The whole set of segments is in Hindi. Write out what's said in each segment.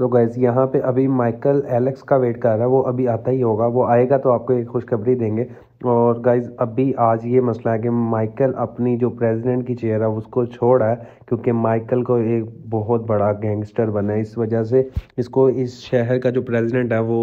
सो so गैस यहाँ पे अभी माइकल एलेक्स का वेट कर रहा है वो अभी आता ही होगा वो आएगा तो आपको एक खुशखबरी देंगे और गाइज अभी आज ये मसला है कि माइकल अपनी जो प्रेसिडेंट की चेयर है उसको छोड़ रहा है क्योंकि माइकल को एक बहुत बड़ा गैंगस्टर बना है इस वजह से इसको इस शहर का जो प्रेसिडेंट है वो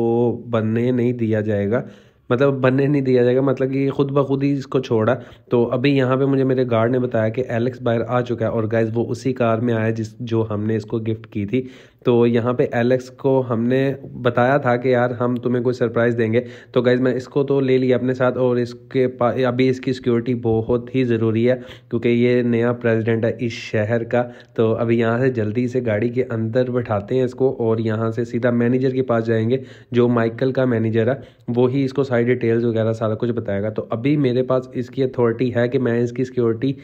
बनने नहीं दिया जाएगा मतलब बनने नहीं दिया जाएगा मतलब कि खुद ब खुद ही इसको छोड़ा तो अभी यहाँ पे मुझे मेरे गार्ड ने बताया कि एलेक्स बाहर आ चुका है और गाइज वो उसी कार में आया जिस जो हमने इसको गिफ्ट की थी तो यहाँ पे एलेक्स को हमने बताया था कि यार हम तुम्हें कोई सरप्राइज़ देंगे तो गाइज़ मैं इसको तो ले लिया अपने साथ और इसके पास अभी इसकी सिक्योरिटी बहुत ही ज़रूरी है क्योंकि ये नया प्रेसिडेंट है इस शहर का तो अभी यहाँ से जल्दी से गाड़ी के अंदर बैठाते हैं इसको और यहाँ से सीधा मैनेजर के पास जाएंगे जो माइकल का मैनेजर है वो ही इसको सारी डिटेल्स वगैरह सारा कुछ बताएगा तो अभी मेरे पास इसकी अथॉरिटी है कि मैं इसकी सिक्योरिटी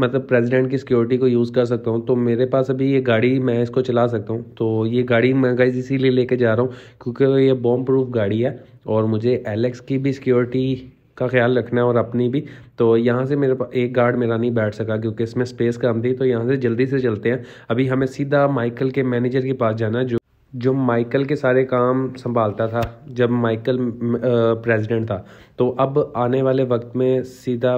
मतलब प्रेसिडेंट की सिक्योरिटी को यूज़ कर सकता हूँ तो मेरे पास अभी ये गाड़ी मैं इसको चला सकता हूँ तो ये गाड़ी मैं गाइज इसीलिए लेके जा रहा हूँ क्योंकि ये बॉम्ब प्रूफ गाड़ी है और मुझे एलेक्स की भी सिक्योरिटी का ख्याल रखना है और अपनी भी तो यहाँ से मेरे पास एक गार्ड मेरा नहीं बैठ सका क्योंकि इसमें स्पेस कम थी तो यहाँ से जल्दी से चलते हैं अभी हमें सीधा माइकल के मैनेजर के पास जाना है जो जो माइकल के सारे काम संभालता था जब माइकल प्रेसिडेंट था तो अब आने वाले वक्त में सीधा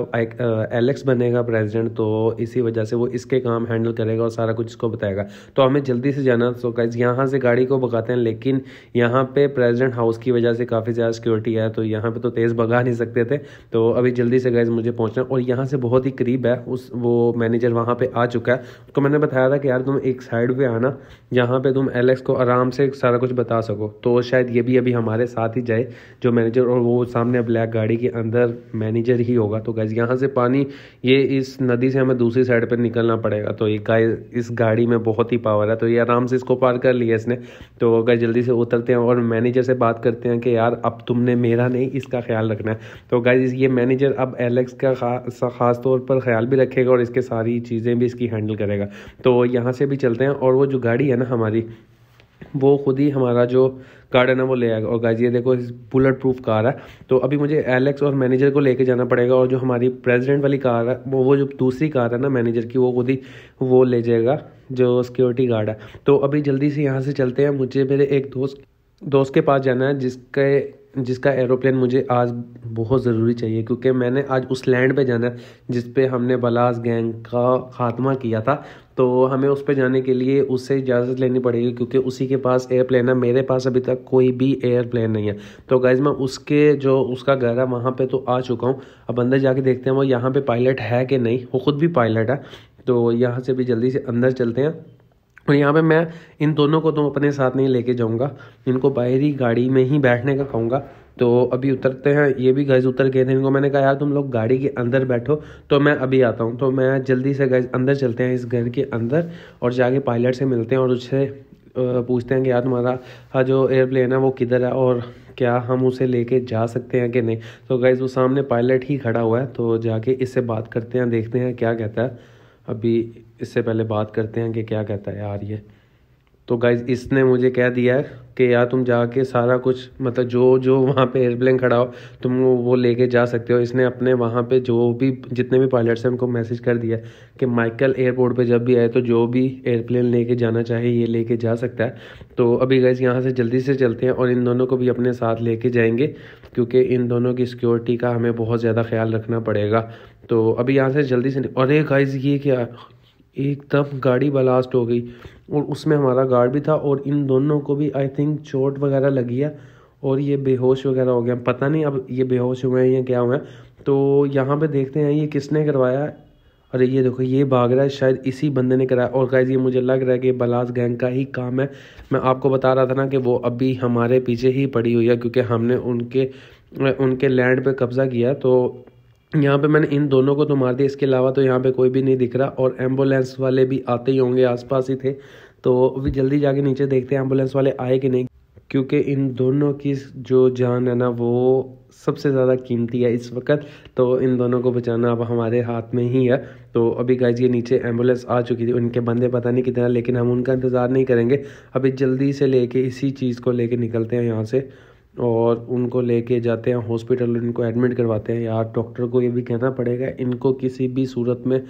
एलेक्स बनेगा प्रेसिडेंट तो इसी वजह से वो इसके काम हैंडल करेगा और सारा कुछ इसको बताएगा तो हमें जल्दी से जाना तो गाइज यहाँ से गाड़ी को भगाते हैं लेकिन यहाँ पे प्रेसिडेंट हाउस की वजह से काफ़ी ज़्यादा सिक्योरिटी है तो यहाँ पे तो तेज़ भगा नहीं सकते थे तो अभी जल्दी से गाइज मुझे पहुँचना और यहाँ से बहुत ही करीब है उस वो मैनेजर वहाँ पर आ चुका है उसको तो मैंने बताया था कि यार तुम एक साइड पर आना यहाँ पर तुम एलेक्स को आराम आराम से सारा कुछ बता सको तो शायद ये भी अभी हमारे साथ ही जाए जो मैनेजर और वो सामने ब्लैक गाड़ी के अंदर मैनेजर ही होगा तो गैस यहाँ से पानी ये इस नदी से हमें दूसरी साइड पर निकलना पड़ेगा तो ये गाय इस गाड़ी में बहुत ही पावर है तो ये आराम से इसको पार कर लिया इसने तो गाइज जल्दी से उतरते हैं और मैनेजर से बात करते हैं कि यार अब तुमने मेरा नहीं इसका ख्याल रखना है तो गाइज ये मैनेजर अब एलेक्स का ख़ास तौर पर ख्याल भी रखेगा और इसके सारी चीज़ें भी इसकी हैंडल करेगा तो यहाँ से भी चलते हैं और वो जो गाड़ी है ना हमारी वो खुद ही हमारा जो गार्डन है वो ले आएगा और गाइज ये देखो इस बुलेट प्रूफ कार है तो अभी मुझे एलेक्स और मैनेजर को लेके जाना पड़ेगा और जो हमारी प्रेसिडेंट वाली कार है वो वो जो दूसरी कार है ना मैनेजर की वो खुद ही वो ले जाएगा जो सिक्योरिटी गार्ड है तो अभी जल्दी से यहाँ से चलते हैं मुझे मेरे एक दोस्त दोस्त के पास जाना है जिसके जिसका एरोप्लेन मुझे आज बहुत ज़रूरी चाहिए क्योंकि मैंने आज उस लैंड पे जाना है जिस पे हमने बलास गैंग का खात्मा किया था तो हमें उस पर जाने के लिए उससे इजाज़त लेनी पड़ेगी क्योंकि उसी के पास एयरप्लेन है मेरे पास अभी तक कोई भी एयरप्लेन नहीं है तो गाइज़ मैं उसके जो उसका घर है वहाँ पर तो आ चुका हूँ अब अंदर जाके देखते हैं वो यहाँ पर पायलट है कि नहीं वो ख़ुद भी पायलट है तो यहाँ से भी जल्दी से अंदर चलते हैं और यहाँ पे मैं इन दोनों को तो अपने साथ नहीं लेके जाऊँगा इनको बाहरी गाड़ी में ही बैठने का कहूँगा तो अभी उतरते हैं ये भी गैस उतर गए थे इनको मैंने कहा यार तुम लोग गाड़ी के अंदर बैठो तो मैं अभी आता हूँ तो मैं जल्दी से गैस अंदर चलते हैं इस घर के अंदर और जाके पायलट से मिलते हैं और उससे पूछते हैं कि यार तुम्हारा हाँ, जो एयरप्लेन है वो किधर है और क्या हम उसे लेके जा सकते हैं कि नहीं तो गैस वो सामने पायलट ही खड़ा हुआ है तो जाके इससे बात करते हैं देखते हैं क्या कहता है अभी इससे पहले बात करते हैं कि क्या कहता है यार ये तो गाइज इसने मुझे कह दिया कि यार तुम जाके सारा कुछ मतलब जो जो वहाँ पे एयरप्लेन खड़ा हो तुम वो लेके जा सकते हो इसने अपने वहाँ पे जो भी जितने भी पायलट्स हैं उनको मैसेज कर दिया कि माइकल एयरपोर्ट पे जब भी आए तो जो भी एयरप्लेन लेके जाना चाहे ये लेके जा सकता है तो अभी गाइज यहाँ से जल्दी से चलते हैं और इन दोनों को भी अपने साथ ले जाएंगे क्योंकि इन दोनों की सिक्योरिटी का हमें बहुत ज़्यादा ख्याल रखना पड़ेगा तो अभी यहाँ से जल्दी से और एक गाइज ये क्या एकदम गाड़ी ब्लास्ट हो गई और उसमें हमारा गार्ड भी था और इन दोनों को भी आई थिंक चोट वगैरह लगी है और ये बेहोश वगैरह हो गया पता नहीं अब ये बेहोश हुए हैं या क्या हुए हैं तो यहाँ पे देखते हैं ये किसने करवाया अरे ये देखो ये भाग रहा है शायद इसी बंदे ने कराया और गाइज ये मुझे लग रहा है कि बलास गैंग का ही काम है मैं आपको बता रहा था ना कि वो अभी हमारे पीछे ही पड़ी हुई है क्योंकि हमने उनके उनके लैंड पे कब्ज़ा किया तो यहाँ पे मैंने इन दोनों को तो मार दिया इसके अलावा तो यहाँ पे कोई भी नहीं दिख रहा और एम्बुलेंस वाले भी आते ही होंगे आसपास ही थे तो अभी जल्दी जाके नीचे देखते हैं एम्बुलेंस वाले आए कि नहीं क्योंकि इन दोनों की जो जान है ना वो सबसे ज़्यादा कीमती है इस वक्त तो इन दोनों को बचाना अब हमारे हाथ में ही है तो अभी गाइज ये नीचे एम्बुलेंस आ चुकी थी उनके बंदे पता नहीं कितना लेकिन हम उनका इंतज़ार नहीं करेंगे अभी जल्दी से लेके इसी चीज़ को लेके निकलते हैं यहाँ से और उनको लेके जाते हैं हॉस्पिटल इनको एडमिट करवाते हैं यार डॉक्टर को ये भी कहना पड़ेगा इनको किसी भी सूरत में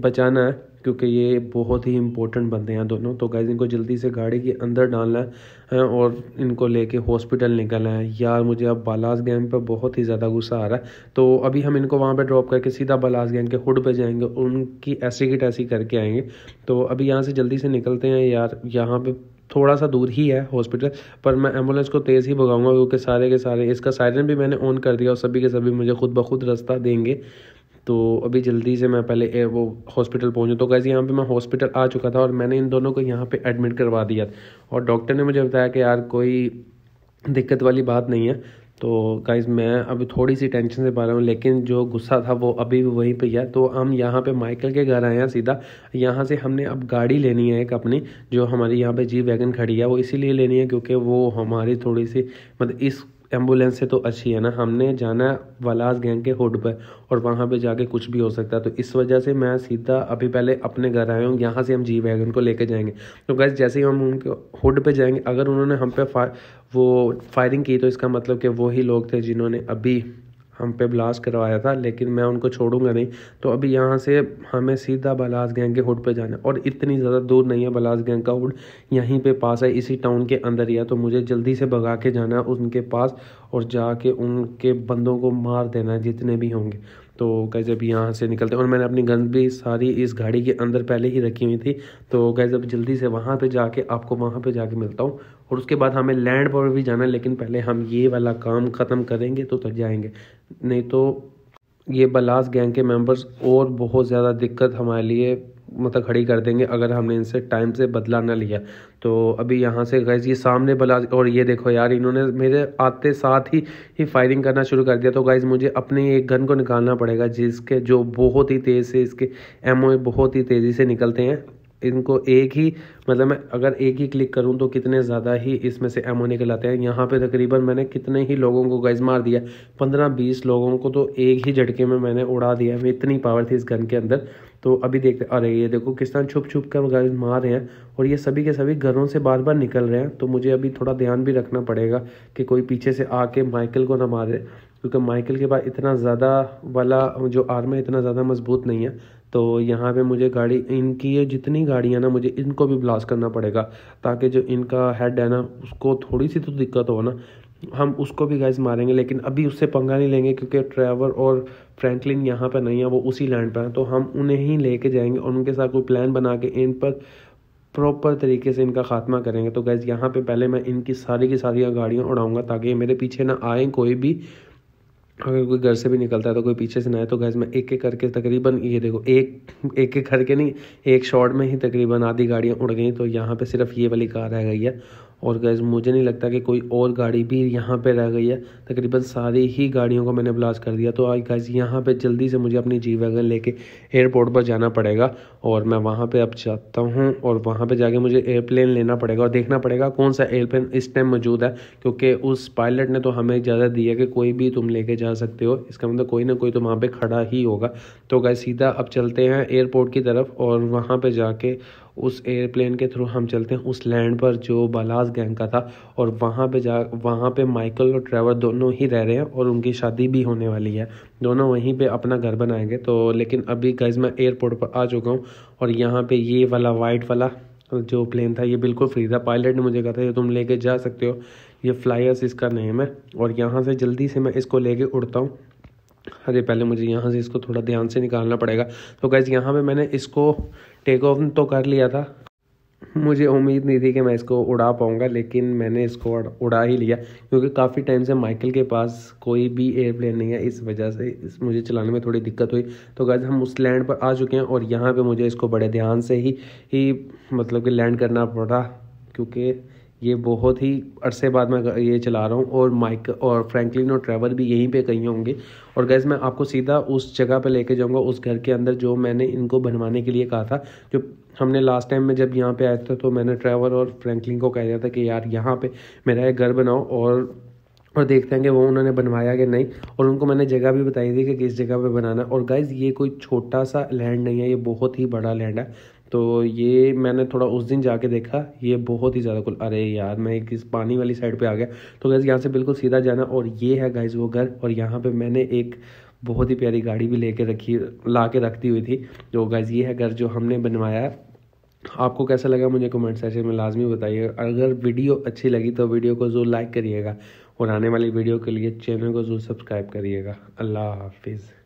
बचाना है क्योंकि ये बहुत ही इंपॉर्टेंट बंदे हैं दोनों तो गाइज इनको जल्दी से गाड़ी के अंदर डालना है और इनको लेके हॉस्पिटल निकलना है यार मुझे अब बालास गैंग पे बहुत ही ज़्यादा गुस्सा आ रहा है तो अभी हम इनको वहाँ पे ड्रॉप करके सीधा बालास गैंग के हुड पे जाएंगे उनकी ऐसी की टैसी करके आएंगे तो अभी यहाँ से जल्दी से निकलते हैं यार यहाँ पर थोड़ा सा दूर ही है हॉस्पिटल पर मैं एम्बुलेंस को तेज़ ही भगाऊंगा क्योंकि सारे के सारे इसका साइरन भी मैंने ऑन कर दिया और सभी के सभी मुझे खुद ब खुद रास्ता देंगे तो अभी जल्दी से मैं पहले वो हॉस्पिटल पहुँचूँ तो गैस यहाँ पे मैं हॉस्पिटल आ चुका था और मैंने इन दोनों को यहाँ पे एडमिट करवा दिया और डॉक्टर ने मुझे बताया कि यार कोई दिक्कत वाली बात नहीं है तो गाइज मैं अभी थोड़ी सी टेंशन से पा रहा हूँ लेकिन जो गुस्सा था वो अभी भी वहीं पे है तो हम यहाँ पे माइकल के घर आए हैं सीधा यहाँ से हमने अब गाड़ी लेनी है एक अपनी जो हमारी यहाँ पे जी वैगन खड़ी है वो इसीलिए लेनी है क्योंकि वो हमारी थोड़ी सी मतलब इस एम्बुलेंस से तो अच्छी है ना हमने जाना वलाज गैंग के हुड पर और वहाँ पे जाके कुछ भी हो सकता है तो इस वजह से मैं सीधा अभी पहले अपने घर आया हूँ यहाँ से हम जी वैगन को लेके जाएंगे तो गैस जैसे ही हम उनके हुड पे जाएंगे अगर उन्होंने हम पे फा, वो फायरिंग की तो इसका मतलब कि वो ही लोग थे जिन्होंने अभी हम पे ब्लास्ट करवाया था लेकिन मैं उनको छोड़ूंगा नहीं तो अभी यहाँ से हमें सीधा बलास गैंग के हुड पे जाना है और इतनी ज़्यादा दूर नहीं है बलास गैंग का हुड यहीं पे पास है इसी टाउन के अंदर ही है तो मुझे जल्दी से भगा के जाना है उनके पास और जाके उनके बंदों को मार देना है जितने भी होंगे तो गैज़ अब यहाँ से निकलते हैं और मैंने अपनी गन भी सारी इस गाड़ी के अंदर पहले ही रखी हुई थी तो गैज़ अब जल्दी से वहाँ पे जाके आपको वहाँ पे जाके मिलता हूँ और उसके बाद हमें लैंड पर भी जाना है लेकिन पहले हम ये वाला काम ख़त्म करेंगे तो तक जाएंगे नहीं तो ये बलास गैंग के मेम्बर्स और बहुत ज़्यादा दिक्कत हमारे लिए मतलब खड़ी कर देंगे अगर हमने इनसे टाइम से बदला ना लिया तो अभी यहाँ से गैस ये सामने बला और ये देखो यार इन्होंने मेरे आते साथ ही ही फायरिंग करना शुरू कर दिया तो गैस मुझे अपने एक गन को निकालना पड़ेगा जिसके जो बहुत ही तेज़ से इसके एम बहुत ही तेज़ी से निकलते हैं इनको एक ही मतलब मैं अगर एक ही क्लिक करूं तो कितने ज़्यादा ही इसमें से एमओ निकल आते हैं यहाँ पे तकरीबन मैंने कितने ही लोगों को गैज मार दिया पंद्रह बीस लोगों को तो एक ही झटके में मैंने उड़ा दिया इतनी पावर थी इस गन के अंदर तो अभी देखते अरे ये देखो किस तरह छुप छुप कर गर्ज मार रहे हैं और ये सभी के सभी घरों से बार बार निकल रहे हैं तो मुझे अभी थोड़ा ध्यान भी रखना पड़ेगा कि कोई पीछे से आके माइकल को ना मारे क्योंकि माइकल के पास इतना ज़्यादा वाला जो आर्म है इतना ज़्यादा मजबूत नहीं है तो यहाँ पे मुझे गाड़ी इनकी ये जितनी गाड़ियाँ ना मुझे इनको भी ब्लास्ट करना पड़ेगा ताकि जो इनका हेड है ना उसको थोड़ी सी तो दिक्कत हो ना हम उसको भी गैस मारेंगे लेकिन अभी उससे पंगा नहीं लेंगे क्योंकि ट्रैवर और फ्रैंकलिन यहाँ पर नहीं है वो उसी लैंड पर हैं तो हम उन्हें ही लेके जाएंगे और उनके साथ कोई प्लान बना के इन पर प्रॉपर तरीके से इनका ख़ात्मा करेंगे तो गैस यहाँ पे पहले मैं इनकी सारी की सारी गाड़ियाँ उड़ाऊँगा ताकि मेरे पीछे ना आए कोई भी अगर कोई घर से भी निकलता है तो कोई पीछे से ना आए तो गैस मैं एक एक करके तकरीबन ये देखो एक एक एक करके नहीं एक शॉट में ही तकरीबन आधी गाड़ियाँ उड़ गई तो यहाँ पे सिर्फ ये वाली कार रह गई है और गैज़ मुझे नहीं लगता कि कोई और गाड़ी भी यहाँ पे रह गई है तकरीबन सारी ही गाड़ियों को मैंने ब्लास्ट कर दिया तो आज गैज़ यहाँ पे जल्दी से मुझे अपनी जी वैगन लेके एयरपोर्ट पर जाना पड़ेगा और मैं वहाँ पे अब जाता हूँ और वहाँ पे जाके मुझे एयरप्लेन लेना पड़ेगा और देखना पड़ेगा कौन सा एयरप्लेन इस टाइम मौजूद है क्योंकि उस पायलट ने तो हमें इजाज़त दी है कि कोई भी तुम लेके जा सकते हो इसका मतलब कोई ना कोई तो वहाँ पर खड़ा ही होगा तो गैस सीधा अब चलते हैं एयरपोर्ट की तरफ और वहाँ पर जाके उस एयरप्लेन के थ्रू हम चलते हैं उस लैंड पर जो बालाज गैंग का था और वहाँ पे जा वहाँ पे माइकल और ट्रेवर दोनों ही रह रहे हैं और उनकी शादी भी होने वाली है दोनों वहीं पे अपना घर बनाएंगे तो लेकिन अभी गैज मैं एयरपोर्ट पर आ चुका हूँ और यहाँ पे ये वाला वाइट वाला जो प्लेन था ये बिल्कुल फ्री था पायलट ने मुझे कहा था ये तुम लेके जा सकते हो ये फ्लायर्स इसका नेम है और यहाँ से जल्दी से मैं इसको लेके उड़ता हूँ अरे पहले मुझे यहाँ से इसको थोड़ा ध्यान से निकालना पड़ेगा तो गैस यहाँ पे मैंने इसको टेक ऑफ तो कर लिया था मुझे उम्मीद नहीं थी कि मैं इसको उड़ा पाऊँगा लेकिन मैंने इसको उड़ा ही लिया क्योंकि काफ़ी टाइम से माइकल के पास कोई भी एयरप्लेन नहीं है इस वजह से इस मुझे चलाने में थोड़ी दिक्कत हुई तो गैस हम उस लैंड पर आ चुके हैं और यहाँ पर मुझे इसको बड़े ध्यान से ही ही मतलब कि लैंड करना पड़ा क्योंकि ये बहुत ही अरसे बाद मैं ये चला रहा हूँ और माइक और फ्रैंकलिन और ट्रेवर भी यहीं पे कहीं होंगे और गैस मैं आपको सीधा उस जगह पे लेके जाऊँगा उस घर के अंदर जो मैंने इनको बनवाने के लिए कहा था जो हमने लास्ट टाइम में जब यहाँ पे आया था तो मैंने ट्रेवर और फ्रैंकलिन को कह दिया था कि यार यहाँ पर मेरा एक घर बनाओ और और देखते हैं कि वो उन्होंने बनवाया कि नहीं और उनको मैंने जगह भी बताई थी कि किस जगह पे बनाना और गाइज़ ये कोई छोटा सा लैंड नहीं है ये बहुत ही बड़ा लैंड है तो ये मैंने थोड़ा उस दिन जाके देखा ये बहुत ही ज़्यादा कुल अरे यार मैं एक इस पानी वाली साइड पे आ गया तो गैस यहाँ से बिल्कुल सीधा जाना और ये है गाइज वो घर और यहाँ पे मैंने एक बहुत ही प्यारी गाड़ी भी लेके रखी ला के रखती हुई थी तो गाइज ये है घर जो हमने बनवाया है आपको कैसा लगा मुझे कमेंट सेक्शन में लाजमी बताइए अगर वीडियो अच्छी लगी तो वीडियो को ज़रूर लाइक करिएगा और आने वाली वीडियो के लिए चैनल को जो सब्सक्राइब करिएगा अल्लाह हाफिज़